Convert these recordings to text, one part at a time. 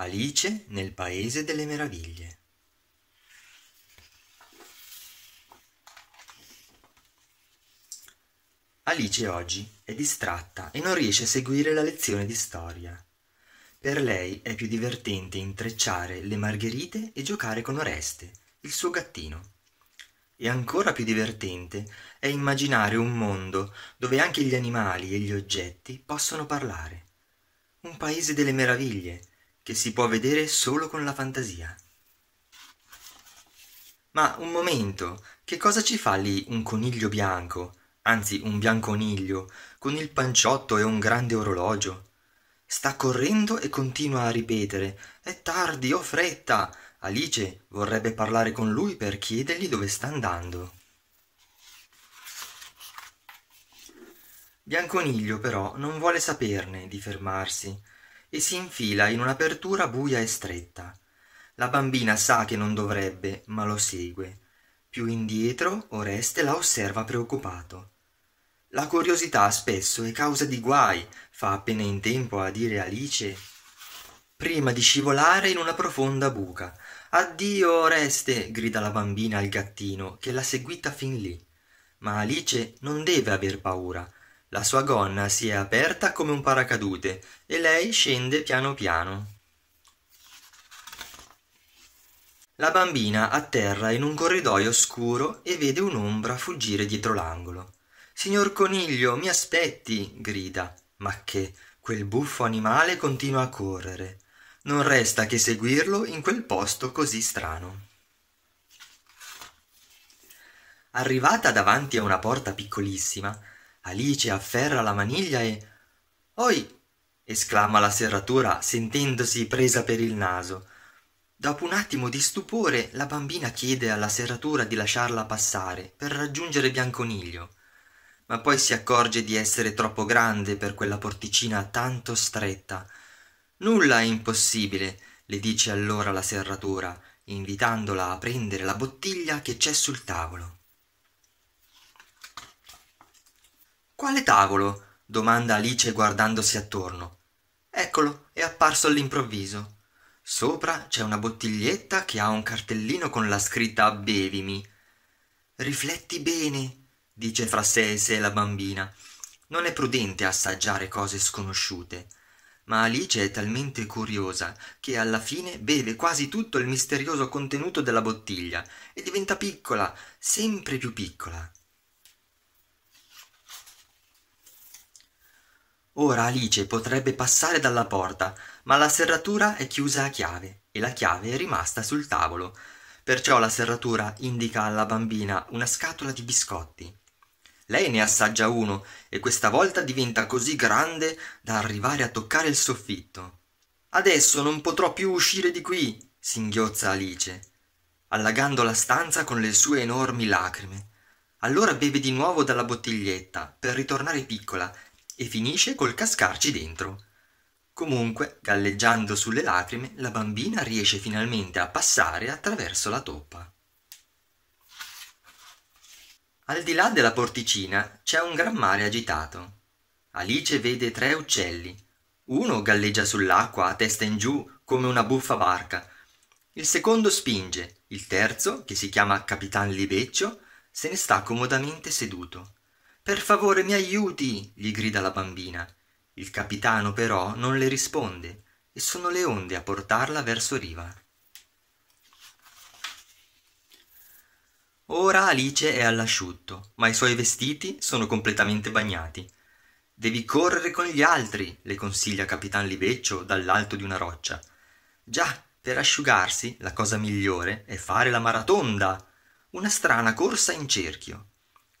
Alice nel Paese delle Meraviglie. Alice oggi è distratta e non riesce a seguire la lezione di storia. Per lei è più divertente intrecciare le margherite e giocare con Oreste, il suo gattino. E ancora più divertente è immaginare un mondo dove anche gli animali e gli oggetti possono parlare. Un paese delle meraviglie, che si può vedere solo con la fantasia. Ma un momento, che cosa ci fa lì un coniglio bianco, anzi un bianconiglio, con il panciotto e un grande orologio? Sta correndo e continua a ripetere È tardi, ho fretta. Alice vorrebbe parlare con lui per chiedergli dove sta andando. Bianconiglio però non vuole saperne di fermarsi e si infila in un'apertura buia e stretta. La bambina sa che non dovrebbe, ma lo segue. Più indietro, Oreste la osserva preoccupato. La curiosità spesso è causa di guai, fa appena in tempo a dire Alice, prima di scivolare in una profonda buca. Addio, Oreste! grida la bambina al gattino, che l'ha seguita fin lì. Ma Alice non deve aver paura, la sua gonna si è aperta come un paracadute e lei scende piano piano. La bambina atterra in un corridoio scuro e vede un'ombra fuggire dietro l'angolo. Signor coniglio, mi aspetti! grida. Ma che quel buffo animale continua a correre. Non resta che seguirlo in quel posto così strano. Arrivata davanti a una porta piccolissima, alice afferra la maniglia e ohi esclama la serratura sentendosi presa per il naso dopo un attimo di stupore la bambina chiede alla serratura di lasciarla passare per raggiungere bianconiglio ma poi si accorge di essere troppo grande per quella porticina tanto stretta nulla è impossibile le dice allora la serratura invitandola a prendere la bottiglia che c'è sul tavolo Quale tavolo? domanda Alice guardandosi attorno. Eccolo, è apparso all'improvviso. Sopra c'è una bottiglietta che ha un cartellino con la scritta Bevimi. Rifletti bene, dice fra sé e sé la bambina. Non è prudente assaggiare cose sconosciute. Ma Alice è talmente curiosa che alla fine beve quasi tutto il misterioso contenuto della bottiglia e diventa piccola, sempre più piccola. Ora Alice potrebbe passare dalla porta, ma la serratura è chiusa a chiave e la chiave è rimasta sul tavolo. Perciò la serratura indica alla bambina una scatola di biscotti. Lei ne assaggia uno e questa volta diventa così grande da arrivare a toccare il soffitto. Adesso non potrò più uscire di qui, singhiozza Alice, allagando la stanza con le sue enormi lacrime. Allora beve di nuovo dalla bottiglietta per ritornare piccola e finisce col cascarci dentro. Comunque, galleggiando sulle lacrime, la bambina riesce finalmente a passare attraverso la toppa. Al di là della porticina c'è un gran mare agitato. Alice vede tre uccelli. Uno galleggia sull'acqua a testa in giù come una buffa barca. Il secondo spinge, il terzo, che si chiama Capitan Libeccio, se ne sta comodamente seduto. Per favore mi aiuti! gli grida la bambina. Il capitano però non le risponde e sono le onde a portarla verso riva. Ora Alice è all'asciutto, ma i suoi vestiti sono completamente bagnati. Devi correre con gli altri, le consiglia Capitan Libeccio dall'alto di una roccia. Già, per asciugarsi, la cosa migliore è fare la maratonda, una strana corsa in cerchio.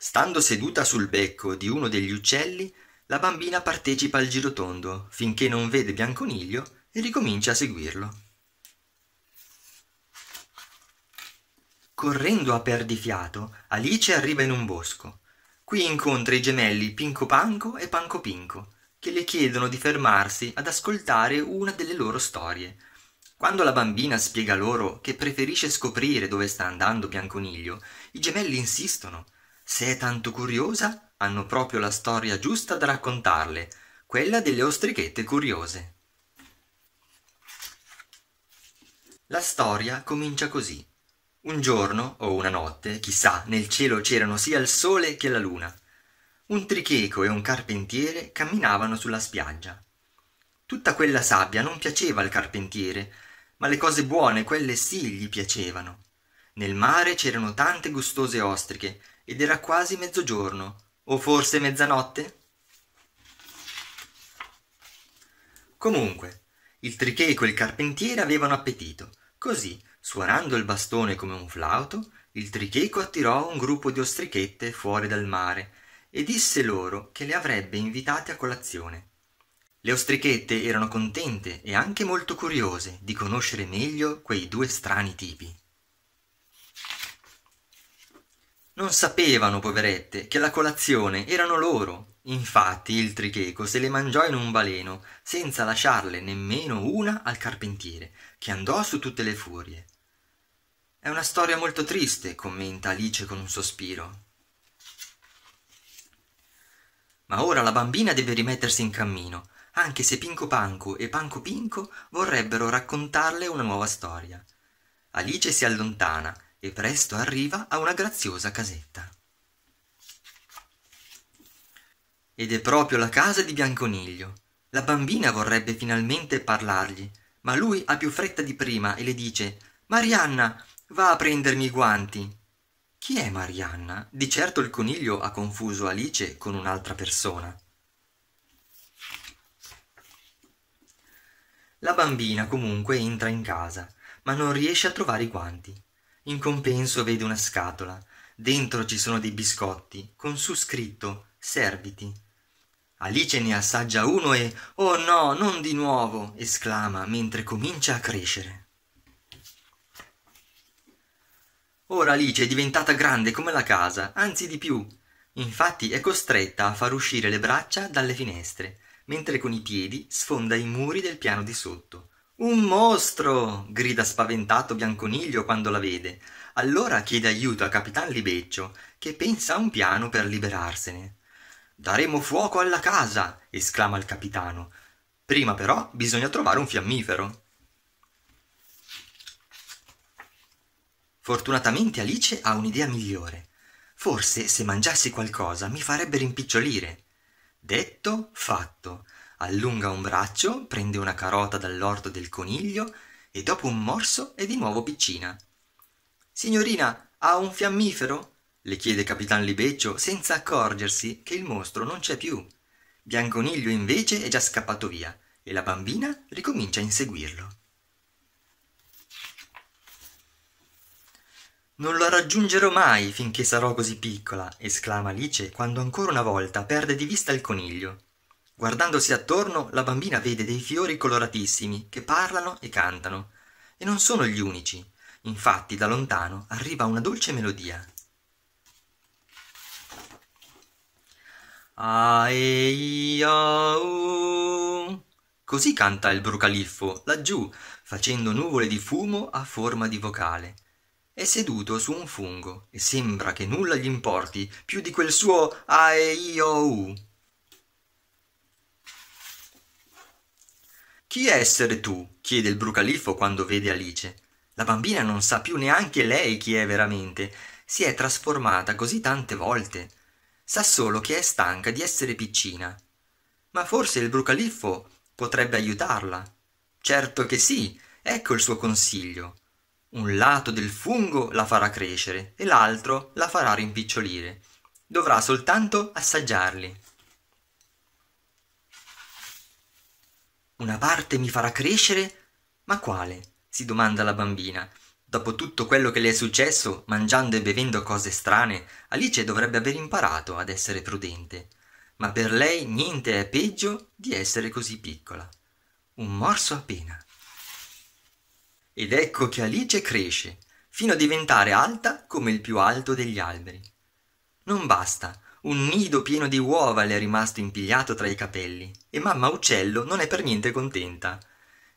Stando seduta sul becco di uno degli uccelli, la bambina partecipa al girotondo finché non vede Bianconiglio e ricomincia a seguirlo. Correndo a perdifiato, Alice arriva in un bosco. Qui incontra i gemelli Pinco Panco e Panco Pinco, che le chiedono di fermarsi ad ascoltare una delle loro storie. Quando la bambina spiega loro che preferisce scoprire dove sta andando Bianconiglio, i gemelli insistono – se è tanto curiosa, hanno proprio la storia giusta da raccontarle, quella delle ostrichette curiose. La storia comincia così. Un giorno o una notte, chissà, nel cielo c'erano sia il sole che la luna. Un tricheco e un carpentiere camminavano sulla spiaggia. Tutta quella sabbia non piaceva al carpentiere, ma le cose buone, quelle sì, gli piacevano. Nel mare c'erano tante gustose ostriche ed era quasi mezzogiorno, o forse mezzanotte? Comunque, il tricheco e il carpentiere avevano appetito, così, suonando il bastone come un flauto, il tricheco attirò un gruppo di ostrichette fuori dal mare e disse loro che le avrebbe invitate a colazione. Le ostrichette erano contente e anche molto curiose di conoscere meglio quei due strani tipi. Non sapevano, poverette, che la colazione erano loro. Infatti il tricheco se le mangiò in un baleno, senza lasciarle nemmeno una al carpentiere, che andò su tutte le furie. È una storia molto triste, commenta Alice con un sospiro. Ma ora la bambina deve rimettersi in cammino, anche se Pinco Panco e Panco Pinco vorrebbero raccontarle una nuova storia. Alice si allontana e presto arriva a una graziosa casetta. Ed è proprio la casa di Bianconiglio. La bambina vorrebbe finalmente parlargli, ma lui ha più fretta di prima e le dice Marianna, va a prendermi i guanti. Chi è Marianna? Di certo il coniglio ha confuso Alice con un'altra persona. La bambina comunque entra in casa, ma non riesce a trovare i guanti in compenso vede una scatola dentro ci sono dei biscotti con su scritto serviti alice ne assaggia uno e oh no non di nuovo esclama mentre comincia a crescere ora alice è diventata grande come la casa anzi di più infatti è costretta a far uscire le braccia dalle finestre mentre con i piedi sfonda i muri del piano di sotto un mostro! grida spaventato Bianconiglio quando la vede. Allora chiede aiuto a Capitan Libeccio, che pensa a un piano per liberarsene. Daremo fuoco alla casa! esclama il capitano. Prima però bisogna trovare un fiammifero. Fortunatamente Alice ha un'idea migliore. Forse se mangiassi qualcosa mi farebbe rimpicciolire. Detto, fatto. Allunga un braccio, prende una carota dall'orto del coniglio e dopo un morso è di nuovo piccina. Signorina, ha un fiammifero? le chiede Capitan Libeccio senza accorgersi che il mostro non c'è più. Bianconiglio invece è già scappato via e la bambina ricomincia a inseguirlo. Non la raggiungerò mai finché sarò così piccola, esclama Alice quando ancora una volta perde di vista il coniglio. Guardandosi attorno, la bambina vede dei fiori coloratissimi che parlano e cantano. E non sono gli unici. Infatti, da lontano arriva una dolce melodia. Aeiau. Così canta il brucaliffo, laggiù, facendo nuvole di fumo a forma di vocale. È seduto su un fungo e sembra che nulla gli importi più di quel suo aeiou. Chi essere tu? chiede il brucalifo quando vede Alice. La bambina non sa più neanche lei chi è veramente. Si è trasformata così tante volte. Sa solo che è stanca di essere piccina. Ma forse il brucaliffo potrebbe aiutarla. Certo che sì, ecco il suo consiglio. Un lato del fungo la farà crescere e l'altro la farà rimpicciolire. Dovrà soltanto assaggiarli. Una parte mi farà crescere? Ma quale? si domanda la bambina. Dopo tutto quello che le è successo, mangiando e bevendo cose strane, Alice dovrebbe aver imparato ad essere prudente. Ma per lei niente è peggio di essere così piccola. Un morso appena. Ed ecco che Alice cresce, fino a diventare alta come il più alto degli alberi. Non basta, un nido pieno di uova le è rimasto impigliato tra i capelli e mamma uccello non è per niente contenta.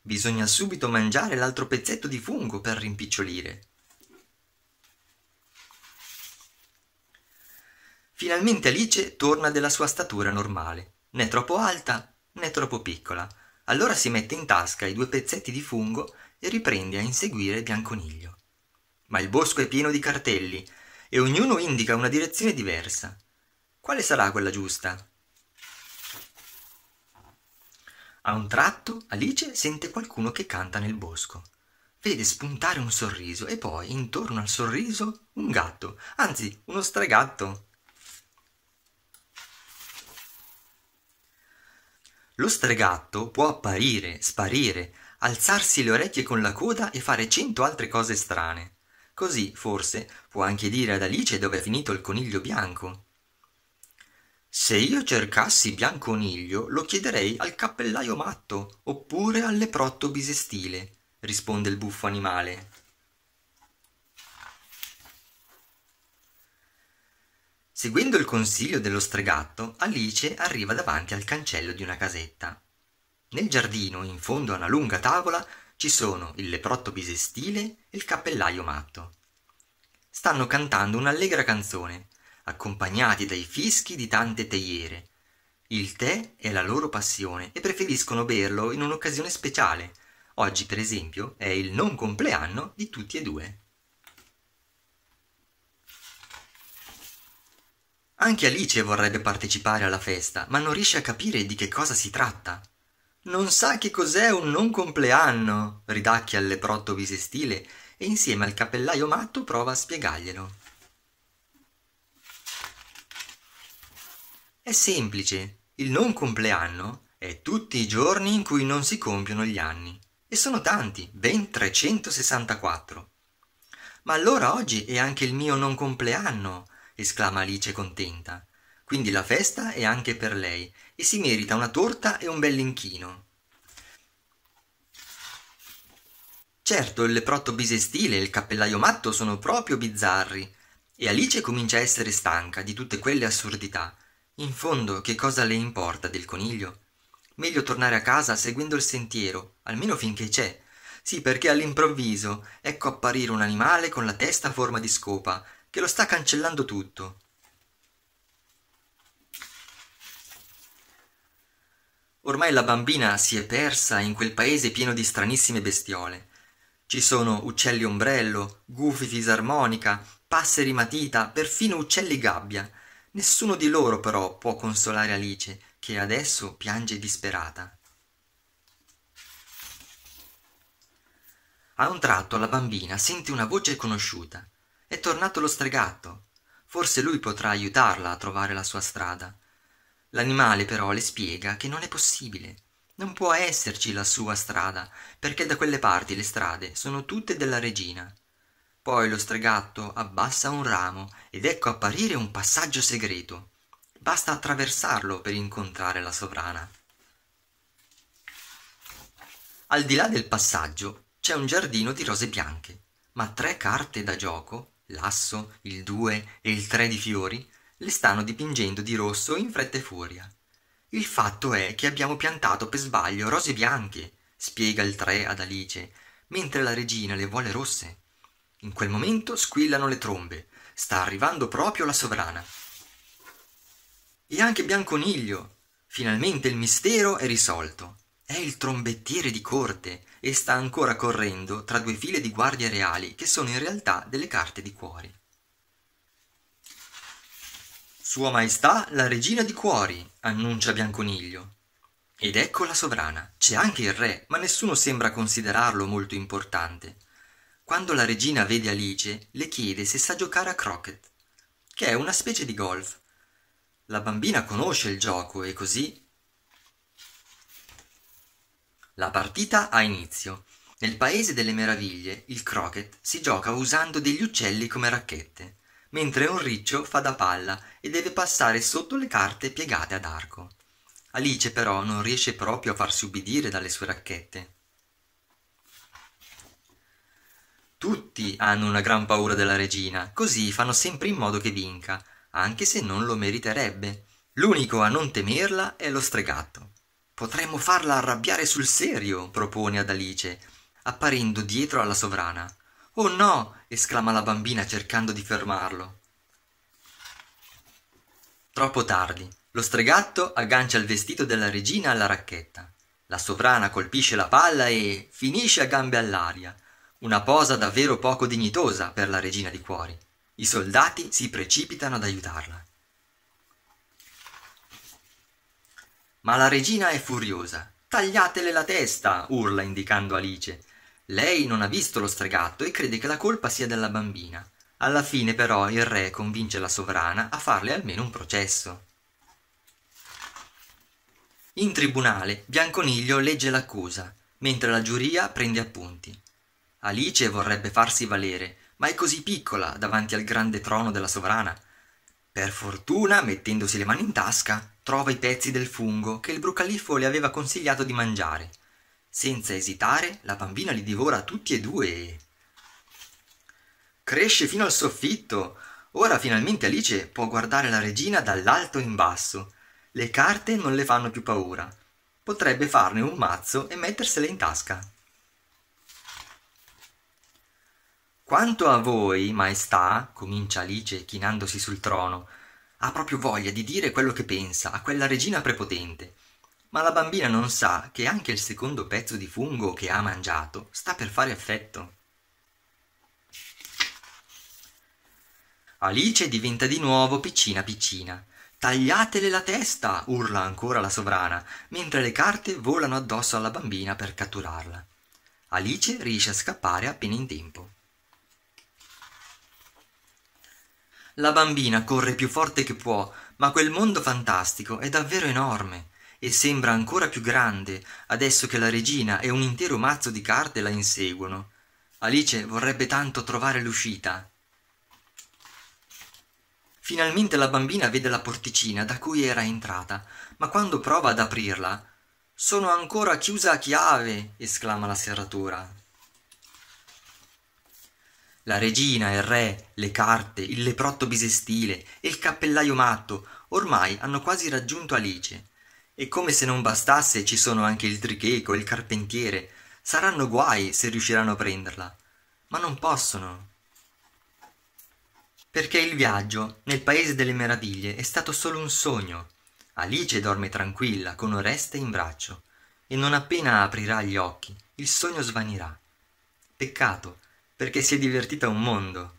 Bisogna subito mangiare l'altro pezzetto di fungo per rimpicciolire. Finalmente Alice torna della sua statura normale, né troppo alta né troppo piccola. Allora si mette in tasca i due pezzetti di fungo e riprende a inseguire Bianconiglio. Ma il bosco è pieno di cartelli e ognuno indica una direzione diversa. Quale sarà quella giusta? A un tratto Alice sente qualcuno che canta nel bosco. Vede spuntare un sorriso e poi, intorno al sorriso, un gatto, anzi uno stregatto. Lo stregatto può apparire, sparire, alzarsi le orecchie con la coda e fare cento altre cose strane. Così, forse, può anche dire ad Alice dove è finito il coniglio bianco. Se io cercassi Bianconiglio lo chiederei al cappellaio matto oppure al leprotto bisestile, risponde il buffo animale. Seguendo il consiglio dello stregatto, Alice arriva davanti al cancello di una casetta. Nel giardino, in fondo a una lunga tavola, ci sono il leprotto bisestile e il cappellaio matto. Stanno cantando un'allegra canzone, accompagnati dai fischi di tante teiere. Il tè è la loro passione e preferiscono berlo in un'occasione speciale. Oggi, per esempio, è il non compleanno di tutti e due. Anche Alice vorrebbe partecipare alla festa, ma non riesce a capire di che cosa si tratta. Non sa che cos'è un non compleanno, ridacchia il leprotto bisestile e insieme al cappellaio matto prova a spiegarglielo. È semplice, il non compleanno è tutti i giorni in cui non si compiono gli anni, e sono tanti, ben 364. Ma allora oggi è anche il mio non compleanno, esclama Alice contenta. Quindi la festa è anche per lei, e si merita una torta e un bell'inchino. Certo, il leprotto bisestile e il cappellaio matto sono proprio bizzarri, e Alice comincia a essere stanca di tutte quelle assurdità, in fondo, che cosa le importa del coniglio? Meglio tornare a casa seguendo il sentiero, almeno finché c'è. Sì, perché all'improvviso ecco apparire un animale con la testa a forma di scopa, che lo sta cancellando tutto. Ormai la bambina si è persa in quel paese pieno di stranissime bestiole. Ci sono uccelli ombrello, gufi fisarmonica, passeri matita, perfino uccelli gabbia. Nessuno di loro però può consolare Alice, che adesso piange disperata. A un tratto la bambina sente una voce conosciuta. È tornato lo stregatto. Forse lui potrà aiutarla a trovare la sua strada. L'animale però le spiega che non è possibile. Non può esserci la sua strada, perché da quelle parti le strade sono tutte della regina poi lo stregatto abbassa un ramo ed ecco apparire un passaggio segreto basta attraversarlo per incontrare la sovrana al di là del passaggio c'è un giardino di rose bianche ma tre carte da gioco l'asso il due e il tre di fiori le stanno dipingendo di rosso in fretta e furia il fatto è che abbiamo piantato per sbaglio rose bianche spiega il tre ad alice mentre la regina le vuole rosse in quel momento squillano le trombe. Sta arrivando proprio la sovrana. E anche Bianconiglio. Finalmente il mistero è risolto. È il trombettiere di corte e sta ancora correndo tra due file di guardie reali che sono in realtà delle carte di cuori. Sua Maestà la regina di cuori, annuncia Bianconiglio. Ed ecco la sovrana. C'è anche il re, ma nessuno sembra considerarlo molto importante. Quando la regina vede Alice, le chiede se sa giocare a croquet, che è una specie di golf. La bambina conosce il gioco e così... La partita ha inizio. Nel Paese delle Meraviglie il croquet si gioca usando degli uccelli come racchette, mentre un riccio fa da palla e deve passare sotto le carte piegate ad arco. Alice però non riesce proprio a farsi ubbidire dalle sue racchette. Tutti hanno una gran paura della regina, così fanno sempre in modo che vinca, anche se non lo meriterebbe. L'unico a non temerla è lo stregato. Potremmo farla arrabbiare sul serio, propone ad Alice, apparendo dietro alla sovrana. Oh no! esclama la bambina cercando di fermarlo. Troppo tardi. Lo stregatto aggancia il vestito della regina alla racchetta. La sovrana colpisce la palla e finisce a gambe all'aria. Una posa davvero poco dignitosa per la regina di cuori. I soldati si precipitano ad aiutarla. Ma la regina è furiosa. Tagliatele la testa! urla indicando Alice. Lei non ha visto lo stregato e crede che la colpa sia della bambina. Alla fine però il re convince la sovrana a farle almeno un processo. In tribunale Bianconiglio legge l'accusa, mentre la giuria prende appunti alice vorrebbe farsi valere ma è così piccola davanti al grande trono della sovrana per fortuna mettendosi le mani in tasca trova i pezzi del fungo che il brucaliffo le aveva consigliato di mangiare senza esitare la bambina li divora tutti e due cresce fino al soffitto ora finalmente alice può guardare la regina dall'alto in basso le carte non le fanno più paura potrebbe farne un mazzo e mettersele in tasca quanto a voi maestà comincia alice chinandosi sul trono ha proprio voglia di dire quello che pensa a quella regina prepotente ma la bambina non sa che anche il secondo pezzo di fungo che ha mangiato sta per fare effetto alice diventa di nuovo piccina piccina Tagliatele la testa! urla ancora la sovrana, mentre le carte volano addosso alla bambina per catturarla. Alice riesce a scappare appena in tempo. La bambina corre più forte che può, ma quel mondo fantastico è davvero enorme e sembra ancora più grande adesso che la regina e un intero mazzo di carte la inseguono. Alice vorrebbe tanto trovare l'uscita. Finalmente la bambina vede la porticina da cui era entrata, ma quando prova ad aprirla, sono ancora chiusa a chiave! esclama la serratura, la regina, il re, le carte, il leprotto bisestile e il cappellaio matto ormai hanno quasi raggiunto Alice. E come se non bastasse ci sono anche il tricheco, e il carpentiere. Saranno guai se riusciranno a prenderla. Ma non possono. Perché il viaggio nel paese delle meraviglie è stato solo un sogno. Alice dorme tranquilla con Oreste in braccio e non appena aprirà gli occhi il sogno svanirà. Peccato perché si è divertita un mondo.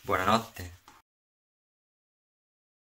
Buonanotte.